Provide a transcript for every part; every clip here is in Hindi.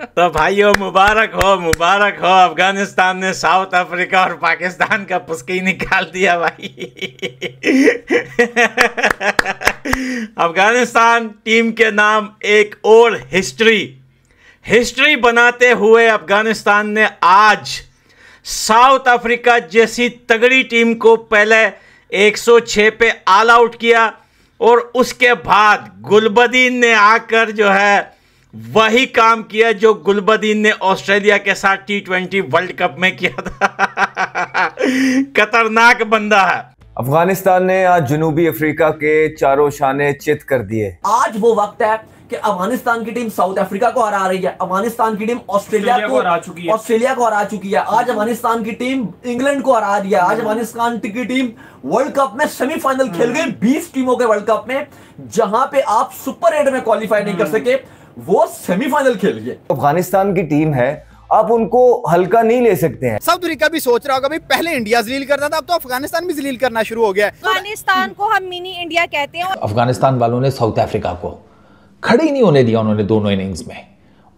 तो भाइयों मुबारक हो मुबारक हो अफगानिस्तान ने साउथ अफ्रीका और पाकिस्तान का पुस्की निकाल दिया भाई अफगानिस्तान टीम के नाम एक और हिस्ट्री हिस्ट्री बनाते हुए अफगानिस्तान ने आज साउथ अफ्रीका जैसी तगड़ी टीम को पहले 106 पे ऑल आउट किया और उसके बाद गुलबदीन ने आकर जो है वही काम किया जो गुलबदीन ने ऑस्ट्रेलिया के साथ टी ट्वेंटी वर्ल्ड कप में किया था खतरनाक बंदा है अफगानिस्तान ने आज जनूबी अफ्रीका के चारों शाने चित कर दिए आज वो वक्त है कि अफगानिस्तान की टीम साउथ अफ्रीका को हरा रही है अफगानिस्तान की टीम ऑस्ट्रेलिया को हरा चुकी है ऑस्ट्रेलिया को हरा चुकी है आज अफगानिस्तान की टीम इंग्लैंड को हरा दिया आज अफगानिस्तान की टीम वर्ल्ड कप में सेमीफाइनल खेल गई हम्म। बीस टीमों के वर्ल्ड कप में जहां पे आप सुपर एट में क्वालिफाई नहीं कर हम्म। सके वो सेमीफाइनल खेल गए अफगानिस्तान की टीम है आप उनको हल्का नहीं ले सकते हैं सब तरीका भी सोच रहा होगा भाई पहले इंडिया जलील करना था अब तो अफगानिस्तान भी जलील करना शुरू हो गया अफगानिस्तान को हम मिनी इंडिया कहते हैं अफगानिस्तान वालों ने साउथ अफ्रीका को खड़े ही नहीं होने दिया उन्होंने दोनों इनिंग्स में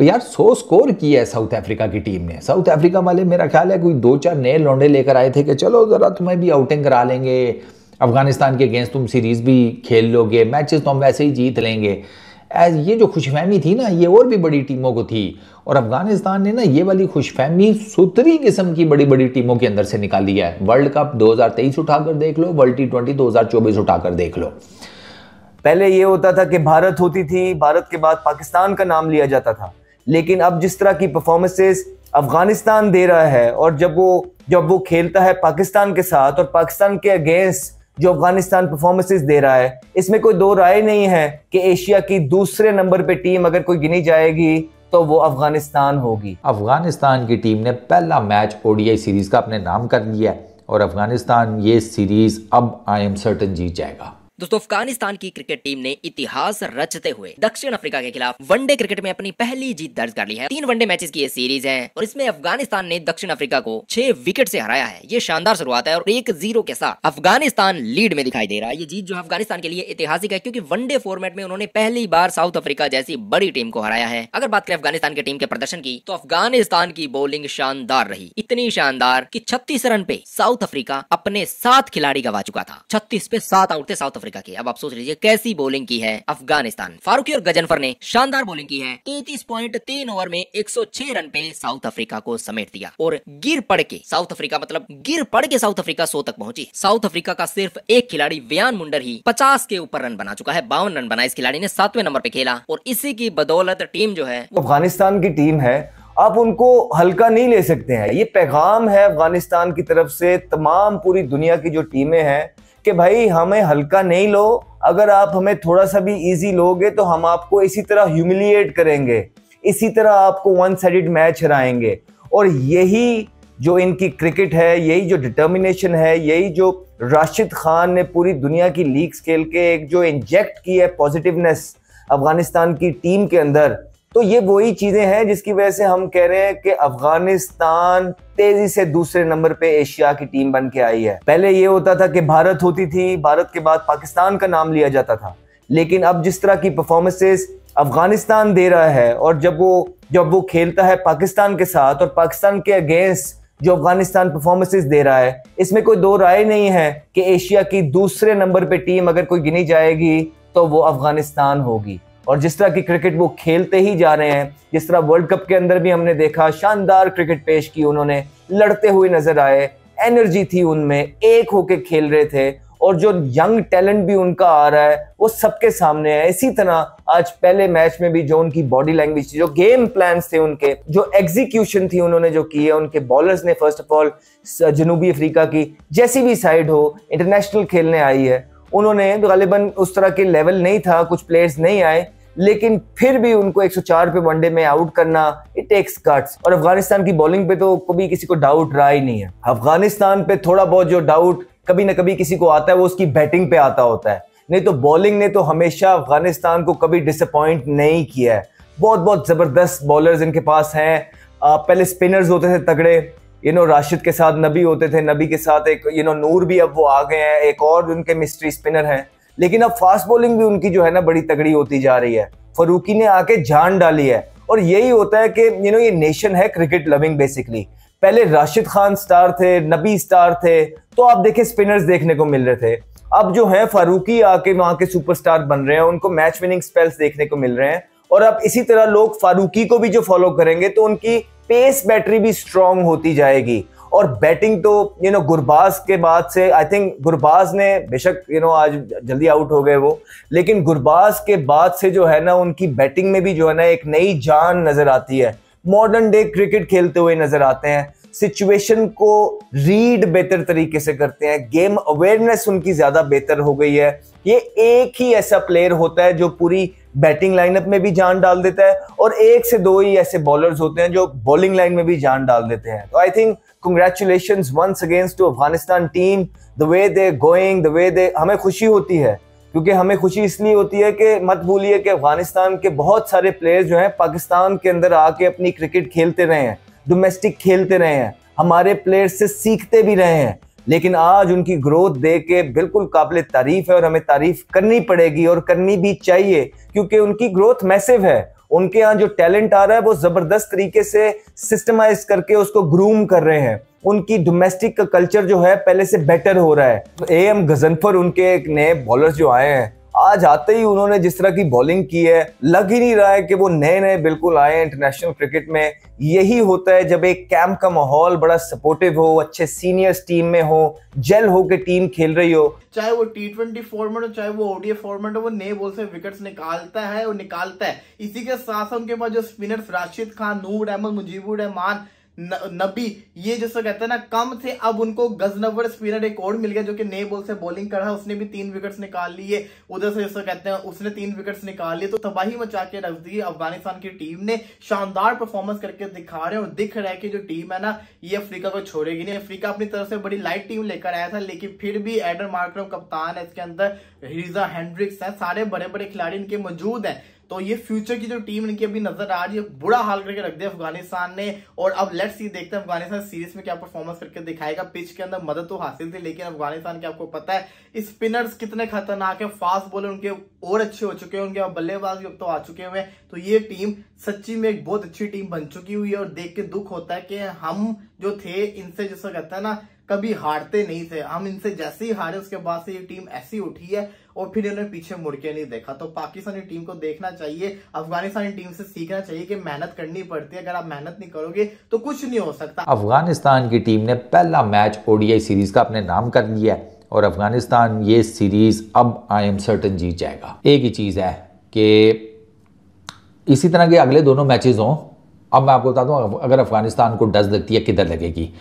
यार सो स्कोर किया है साउथ अफ्रीका की टीम ने साउथ अफ्रीका वाले मेरा ख्याल है कोई दो चार नए लौंडे लेकर आए थे कि चलो ज़रा तुम्हें भी आउटिंग करा लेंगे अफगानिस्तान के अगेंस्ट तुम सीरीज़ भी खेल लोगे मैचेस तो हम वैसे ही जीत लेंगे एज ये जो खुशफहमी थी ना ये और भी बड़ी टीमों को थी और अफगानिस्तान ने ना ये वाली खुशफहमी सुतरी किस्म की बड़ी बड़ी टीमों के अंदर से निकाली है वर्ल्ड कप 2023 उठाकर देख लो वर्ल्ड टी ट्वेंटी दो उठाकर देख लो पहले ये होता था कि भारत होती थी भारत के बाद पाकिस्तान का नाम लिया जाता था लेकिन अब जिस तरह की परफॉर्मेंसेस अफगानिस्तान दे रहा है और जब वो जब वो खेलता है पाकिस्तान के साथ और पाकिस्तान के अगेंस्ट जो अफगानिस्तान परफॉर्मेंसेस दे रहा है इसमें कोई दो राय नहीं है कि एशिया की दूसरे नंबर पे टीम अगर कोई गिनी जाएगी तो वो अफगानिस्तान होगी अफगानिस्तान की टीम ने पहला मैच ओडीआई सीरीज का अपने नाम कर लिया है और अफगानिस्तान ये सीरीज अब आई एम सर्टन जीत जाएगा दोस्तों अफगानिस्तान की क्रिकेट टीम ने इतिहास रचते हुए दक्षिण अफ्रीका के खिलाफ वनडे क्रिकेट में अपनी पहली जीत दर्ज कर ली है तीन वनडे मैचेस की ये सीरीज है और इसमें अफगानिस्तान ने दक्षिण अफ्रीका को छह विकेट से हराया है ये शानदार शुरुआत है और एक जीरो के साथ अफगानिस्तान लीड में दिखाई दे रहा है ये जीत जो अफगानिस्तान के लिए ऐतिहासिक है क्योंकि वनडे फॉर्मेट में उन्होंने पहली बार साउथ अफ्रीका जैसी बड़ी टीम को हराया है अगर बात करें अफगानिस्तान की टीम के प्रदर्शन की तो अफगानिस्तान की बॉलिंग शानदार रही इतनी शानदार की छत्तीस रन पे साउथ अफ्रीका अपने सात खिलाड़ी गवा चुका था छत्तीस पे सात आउट थे साउथ अफ्रीका की अब आप सोच लीजिए कैसी बॉलिंग की है अफगानिस्तान फारूकी और गजनफर ने शानदार बॉलिंग की है तैतीस पॉइंट तीन ओवर में 106 रन पे साउथ अफ्रीका को समेट दिया और गिर पड़ के साउथ अफ्रीका मतलब गिर पड़ के साउथ अफ्रीका सो तक पहुंची साउथ अफ्रीका का सिर्फ एक खिलाड़ी व्यान मुंडर ही पचास के ऊपर रन बना चुका है बावन रन बना इस खिलाड़ी ने सातवें नंबर पे खेला और इसी की बदौलत टीम जो है अफगानिस्तान की टीम है आप उनको हल्का नहीं ले सकते हैं ये पैगाम है अफगानिस्तान की तरफ से तमाम पूरी दुनिया की जो टीमें हैं कि भाई हमें हल्का नहीं लो अगर आप हमें थोड़ा सा भी इजी लोगे तो हम आपको इसी तरह ह्यूमिलिएट करेंगे इसी तरह आपको वन साइड मैच हराएंगे और यही जो इनकी क्रिकेट है यही जो डिटर्मिनेशन है यही जो राशिद खान ने पूरी दुनिया की लीग स्केल के एक जो इंजेक्ट की है पॉजिटिवनेस अफगानिस्तान की टीम के अंदर तो ये वही चीज़ें हैं जिसकी वजह से हम कह रहे हैं कि अफगानिस्तान तेजी से दूसरे नंबर पे एशिया की टीम बन के आई है पहले ये होता था कि भारत होती थी भारत के बाद पाकिस्तान का नाम लिया जाता था लेकिन अब जिस तरह की परफॉर्मेंसेस अफगानिस्तान दे रहा है और जब वो जब वो खेलता है पाकिस्तान के साथ और पाकिस्तान के अगेंस्ट जो अफगानिस्तान परफॉर्मेंसेस दे रहा है इसमें कोई दो राय नहीं है कि एशिया की दूसरे नंबर पे टीम अगर कोई गिनी जाएगी तो वो अफगानिस्तान होगी और जिस तरह की क्रिकेट वो खेलते ही जा रहे हैं जिस तरह वर्ल्ड कप के अंदर भी हमने देखा शानदार क्रिकेट पेश की उन्होंने लड़ते हुए नजर आए एनर्जी थी उनमें एक होके खेल रहे थे और जो यंग टैलेंट भी उनका आ रहा है वो सबके सामने है इसी तरह आज पहले मैच में भी जो उनकी बॉडी लैंग्वेज थी जो गेम प्लान थे उनके जो एग्जीक्यूशन थी उन्होंने जो की है उनके बॉलर्स ने फर्स्ट ऑफ ऑल जनूबी अफ्रीका की जैसी भी साइड हो इंटरनेशनल खेलने आई है उन्होंने तो गालिबा उस तरह के लेवल नहीं था कुछ प्लेयर्स नहीं आए लेकिन फिर भी उनको 104 पे वनडे में आउट करना इट टेक्स कट्स और अफगानिस्तान की बॉलिंग पे तो कभी किसी को डाउट रहा ही नहीं है अफगानिस्तान पे थोड़ा बहुत जो डाउट कभी ना कभी किसी को आता है वो उसकी बैटिंग पे आता होता है नहीं तो बॉलिंग ने तो हमेशा अफगानिस्तान को कभी डिसअपॉइंट नहीं किया है बहुत बहुत ज़बरदस्त बॉलर्स इनके पास हैं पहले स्पिनर्स होते थे तगड़े यू नो राशिद के साथ नबी होते थे नबी के साथ एक यू नो नूर भी अब वो आ गए हैं एक और उनके मिस्ट्री स्पिनर हैं लेकिन अब फास्ट बॉलिंग भी उनकी जो है ना बड़ी तगड़ी होती जा रही है फरूकी ने आके जान डाली है और यही होता है कि यू नो ये नेशन है क्रिकेट लविंग बेसिकली पहले राशिद खान स्टार थे नबी स्टार थे तो आप देखे स्पिनर्स देखने को मिल रहे थे अब जो है फारूकी आके वहां के सुपरस्टार बन रहे हैं उनको मैच विनिंग स्पेल्स देखने को मिल रहे हैं और अब इसी तरह लोग फारूकी को भी जो फॉलो करेंगे तो उनकी पेस बैटरी भी स्ट्रांग होती जाएगी और बैटिंग तो यू नो गुरबाज के बाद से आई थिंक गुरबाज ने बेशक यू नो आज जल्दी आउट हो गए वो लेकिन गुरबाज के बाद से जो है ना उनकी बैटिंग में भी जो है ना एक नई जान नज़र आती है मॉडर्न डे क्रिकेट खेलते हुए नज़र आते हैं सिचुएशन को रीड बेहतर तरीके से करते हैं गेम अवेयरनेस उनकी ज्यादा बेहतर हो गई है ये एक ही ऐसा प्लेयर होता है जो पूरी बैटिंग लाइनअप में भी जान डाल देता है और एक से दो ही ऐसे बॉलर्स होते हैं जो बॉलिंग लाइन में भी जान डाल देते हैं तो I think congratulation once again to Afghanistan team the way they going the way they हमें खुशी होती है क्योंकि हमें खुशी इसलिए होती है कि मत भूलिए कि अफगानिस्तान के बहुत सारे प्लेयर्स जो हैं पाकिस्तान के अंदर आके अपनी क्रिकेट खेलते रहे हैं डोमेस्टिक खेलते रहे हैं हमारे प्लेयर्स से सीखते भी रहे हैं लेकिन आज उनकी ग्रोथ दे के बिल्कुल काबिल तारीफ है और हमें तारीफ करनी पड़ेगी और करनी भी चाहिए क्योंकि उनकी ग्रोथ मैसिव है उनके यहाँ जो टैलेंट आ रहा है वो जबरदस्त तरीके से सिस्टमाइज करके उसको ग्रूम कर रहे हैं उनकी डोमेस्टिक का कल्चर जो है पहले से बेटर हो रहा है ए एम गजनफर उनके एक नए बॉलर जो आए हैं आज आते ही उन्होंने जिस तरह की बॉलिंग की है लग ही नहीं रहा है कि वो नए नए बिल्कुल आए इंटरनेशनल क्रिकेट में यही होता है जब एक कैंप का माहौल बड़ा सपोर्टिव हो अच्छे सीनियर्स टीम में हो जेल हो के टीम खेल रही हो चाहे वो टी ट्वेंटी फॉर्मेट हो चाहे वो ओडीए फॉर्मेट हो वो नए बॉल से विकेट्स निकालता है और निकालता है इसी के साथ साथ उनके पास जो स्पिनर्स राशिद खान नूर अहमद मुजीबुर रहमान नबी ये जिसको कहते हैं ना कम थे अब उनको गजनवर स्पिनर एक और मिल गया जो कि नए बॉल से बॉलिंग कर रहा है उसने भी तीन विकेट्स निकाल लिए उधर से जिसको कहते हैं उसने तीन विकेट्स निकाल लिए तो तबाही मचा के रख दी अफगानिस्तान की टीम ने शानदार परफॉर्मेंस करके दिखा रहे हैं और दिख रहा है कि जो टीम है ना ये अफ्रीका को छोड़ेगी नहीं अफ्रीका अपनी तरफ से बड़ी लाइट टीम लेकर आया था लेकिन फिर भी एडर मार्क्रम कप्तान है इसके अंदर रिजा हैंड्रिक्स है सारे बड़े बड़े खिलाड़ी इनके मौजूद है तो ये फ्यूचर की जो टीम इनकी अभी नजर आ रही है बुरा हाल करके रख दिया अफगानिस्तान ने और अब लेट्स ये देखते हैं अफगानिस्तान सीरीज में क्या परफॉर्मेंस करके दिखाएगा पिच के अंदर मदद तो हासिल थी लेकिन अफगानिस्तान के आपको पता है स्पिनर्स कितने खतरनाक है फास्ट बॉलर उनके और अच्छे हो चुके हैं उनके बल्लेबाज भी अब तो आ चुके हुए तो ये टीम सच्ची में एक बहुत अच्छी टीम बन चुकी हुई है और देख के दुख होता है कि हम जो थे इनसे जैसा कहता है ना कभी हारते नहीं थे हम इनसे जैसे ही हारे उसके बाद से ये टीम ऐसी उठी है और फिर इन्होंने पीछे मुड़ के नहीं देखा तो पाकिस्तानी टीम को देखना चाहिए अफगानिस्तानी टीम से सीखना चाहिए कि मेहनत करनी पड़ती है अगर आप मेहनत नहीं करोगे तो कुछ नहीं हो सकता अफगानिस्तान की टीम ने पहला मैच ओडीआई सीरीज का अपने नाम कर लिया है और अफगानिस्तान ये सीरीज अब आई एम सर्टन जीत जाएगा एक ही चीज़ है कि इसी तरह के अगले दोनों मैचेज हों अब मैं आपको बता दूं अगर अफगानिस्तान को डस लगती है किधर लगेगी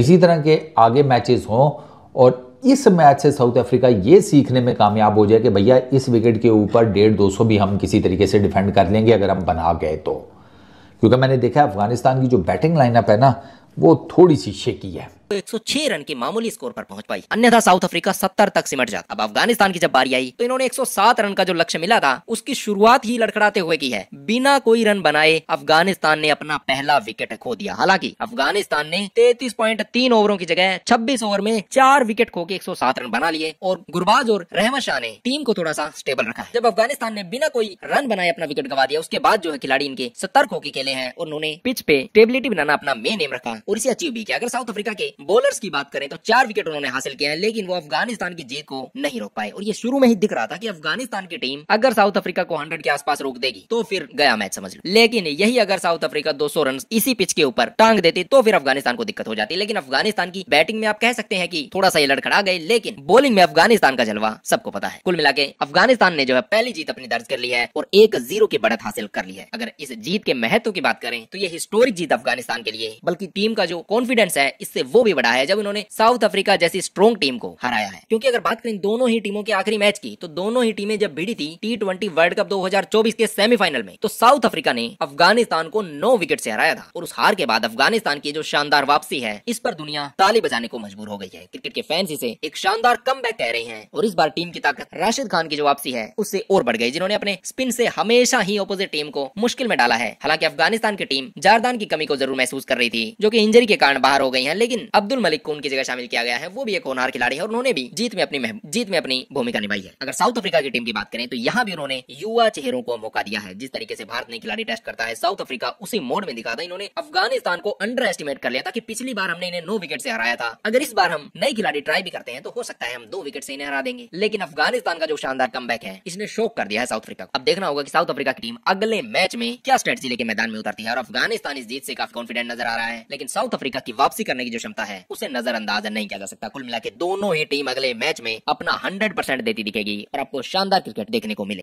इसी तरह के आगे मैचेस हों और इस मैच से साउथ अफ्रीका ये सीखने में कामयाब हो जाए कि भैया इस विकेट के ऊपर डेढ़ दो सौ भी हम किसी तरीके से डिफेंड कर लेंगे अगर हम बना गए तो क्योंकि मैंने देखा अफगानिस्तान की जो बैटिंग लाइनअप है ना वो थोड़ी सी शेकी है 106 रन के मामूली स्कोर पर पहुंच पाई अन्यथा साउथ अफ्रीका सत्तर तक सिमट जाता अब अफगानिस्तान की जब बारी आई तो इन्होंने 107 रन का जो लक्ष्य मिला था उसकी शुरुआत ही लड़खड़ाते हुए की है बिना कोई रन बनाए अफगानिस्तान ने अपना पहला विकेट खो दिया हालांकि अफगानिस्तान ने तैतीस ओवरों की जगह छब्बीस ओवर में चार विकेट खो के 107 रन बना लिए और गुरबाज और रहमत शाह ने टीम को थोड़ा सा स्टेबल रखा जब अफगानिस्तान ने बिना कोई रन बनाए अपना विकेट गवा दिया उसके बाद जो है खिलाड़ी इनके सत्तर होके खेले हैं और उन्होंने पिच पे स्टेबिलिटी बनाना अपना मेन एम रखा और इसे अचीव भी किया अगर साउथ अफ्रीका के बॉलर्स की बात करें तो चार विकेट उन्होंने हासिल किए हैं लेकिन वो अफगानिस्तान की जीत को नहीं रोक पाए और ये शुरू में ही दिख रहा था कि अफगानिस्तान की टीम अगर साउथ अफ्रीका को हंड्रेड के आसपास रोक देगी तो फिर गया मैच समझ लो लेकिन यही अगर साउथ अफ्रीका दो रन इसी पिच के ऊपर टांग देती तो फिर अफगानिस्तान को दिक्कत हो जाती लेकिन अफगानिस्तान की बैटिंग में आप कह सकते हैं की थोड़ा सा ये लड़खड़ा गए लेकिन बॉलिंग में अफगानिस्तान का जलवा सबको पता है कुल मिला अफगानिस्तान ने जो है पहली जीत अपनी दर्ज कर ली है और एक जीरो की बढ़त हासिल कर ली है अगर इस जीत के महत्व की बात करें तो ये हिस्टोरिक जीत अफगानिस्तान के लिए बल्कि टीम का जो कॉन्फिडेंस है इससे वो भी बढ़ा है जब उन्होंने साउथ अफ्रीका जैसी स्ट्रॉन्ग टीम को हराया है क्योंकि अगर बात करें दोनों ही टीमों के आखिरी मैच की तो दोनों ही टीमें जब भिड़ी थी टी ट्वेंटी वर्ल्ड कप चौबीस के सेमीफाइनल में तो साउथ अफ्रीका ने अफगानिस्तान को नौ विकेट से हराया था और उस हार के बाद अफगानिस्तान की जो शानदार वापसी है इस पर दुनिया ताली बजाने को मजबूर हो गई है क्रिकेट के फैंस इसे एक शानदार कम कह रहे हैं और इस बार टीम की ताकत राशिद खान की जो वापसी है उससे और बढ़ गई जिन्होंने अपने स्पिन से हमेशा ही अपोजिट टीम को मुश्किल में डाला है हालांकि अफगानिस्तान की टीम जारदान की कमी को जरूर महसूस कर रही थी जो की इंजरी के कारण बाहर हो गई है लेकिन अब्दुल मलिक को उनकी जगह शामिल किया गया है वो भी एक होनहार खिलाड़ी है और उन्होंने भी जीत में अपनी जीत में अपनी भूमिका निभाई है अगर साउथ अफ्रीका की टीम की बात करें तो यहाँ भी उन्होंने युवा चेहरों को मौका दिया है जिस तरीके से भारत ने खिलाड़ी टेस्ट करता है साउथ अफ्रीका उसी मोड में दिखा था इन्होंने अफगानिस्तान को अंडर एस्टिमेट कर लिया था कि पिछली बार हमने इन्हें नौ विकेट से हराया था अगर इस बार हम नए खिलाड़ी ट्राई भी करते हैं तो हो सकता है हम दो विकेट से इन्हें हरा देंगे लेकिन अफगानिस्तान का जो शानदार कम है इसने शोक कर दिया है साउथ अफ्रीका अब देखना होगा की साउथ अफ्रीका की टीम अगले मैच में क्या स्ट्रेटजी लेके मैदान में उतरती है और अफगानिस्तान इस जीत से काफी कॉन्फिडेंट नजर आ रहा है लेकिन साउथ अफ्रीका की वापसी करने की जो क्षमता होता है उसे नजरअंदाज नहीं किया जा सकता कुल मिला दोनों ही टीम अगले मैच में अपना हंड्रेड देती दिखेगी और आपको शानदार क्रिकेट देखने को मिले